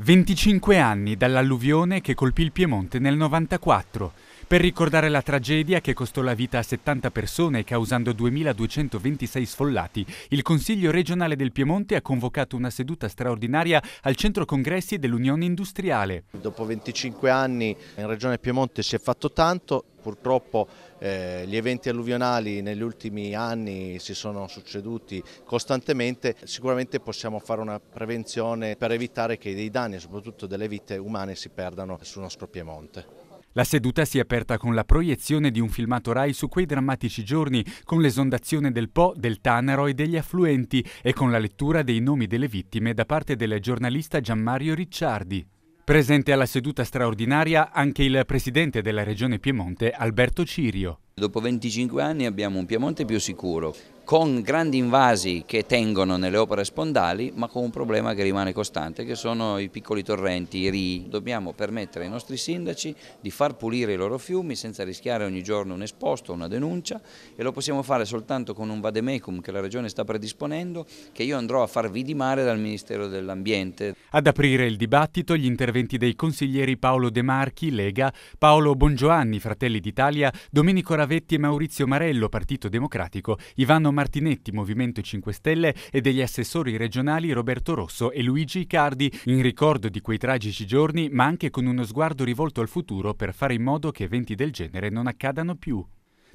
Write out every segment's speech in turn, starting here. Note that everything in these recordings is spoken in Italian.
25 anni dall'alluvione che colpì il Piemonte nel 94, per ricordare la tragedia che costò la vita a 70 persone causando 2226 sfollati, il Consiglio regionale del Piemonte ha convocato una seduta straordinaria al centro congressi dell'Unione Industriale. Dopo 25 anni in Regione Piemonte si è fatto tanto, Purtroppo eh, gli eventi alluvionali negli ultimi anni si sono succeduti costantemente, sicuramente possiamo fare una prevenzione per evitare che dei danni, soprattutto delle vite umane, si perdano sul nostro Piemonte. La seduta si è aperta con la proiezione di un filmato RAI su quei drammatici giorni, con l'esondazione del Po, del Tanaro e degli affluenti e con la lettura dei nomi delle vittime da parte del giornalista Gianmario Ricciardi. Presente alla seduta straordinaria anche il presidente della regione Piemonte, Alberto Cirio. Dopo 25 anni abbiamo un Piemonte più sicuro, con grandi invasi che tengono nelle opere spondali ma con un problema che rimane costante che sono i piccoli torrenti, i rii. Dobbiamo permettere ai nostri sindaci di far pulire i loro fiumi senza rischiare ogni giorno un esposto, una denuncia e lo possiamo fare soltanto con un vademecum che la Regione sta predisponendo che io andrò a far vidimare dal Ministero dell'Ambiente. Ad aprire il dibattito gli interventi dei consiglieri Paolo De Marchi, Lega, Paolo Bongioanni, Fratelli d'Italia, Domenico Ravetti e Maurizio Marello, Partito Democratico, Ivano Martinetti, Movimento 5 Stelle, e degli assessori regionali Roberto Rosso e Luigi Icardi, in ricordo di quei tragici giorni, ma anche con uno sguardo rivolto al futuro per fare in modo che eventi del genere non accadano più.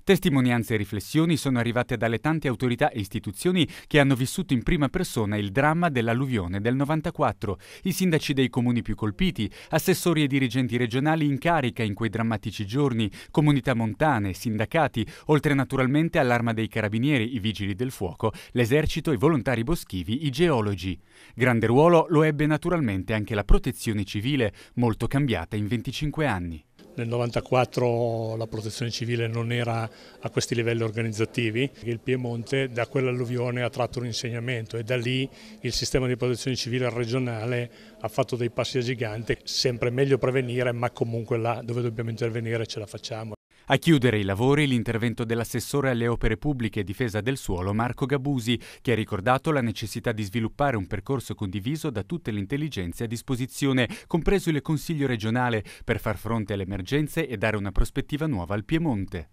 Testimonianze e riflessioni sono arrivate dalle tante autorità e istituzioni che hanno vissuto in prima persona il dramma dell'alluvione del 94, i sindaci dei comuni più colpiti, assessori e dirigenti regionali in carica in quei drammatici giorni, comunità montane, sindacati, oltre naturalmente all'arma dei carabinieri, i vigili del fuoco, l'esercito, i volontari boschivi, i geologi. Grande ruolo lo ebbe naturalmente anche la protezione civile, molto cambiata in 25 anni. Nel 1994 la protezione civile non era a questi livelli organizzativi, il Piemonte da quell'alluvione ha tratto un insegnamento e da lì il sistema di protezione civile regionale ha fatto dei passi a gigante, sempre meglio prevenire ma comunque là dove dobbiamo intervenire ce la facciamo. A chiudere i lavori l'intervento dell'assessore alle opere pubbliche e difesa del suolo Marco Gabusi, che ha ricordato la necessità di sviluppare un percorso condiviso da tutte le intelligenze a disposizione, compreso il Consiglio regionale, per far fronte alle emergenze e dare una prospettiva nuova al Piemonte.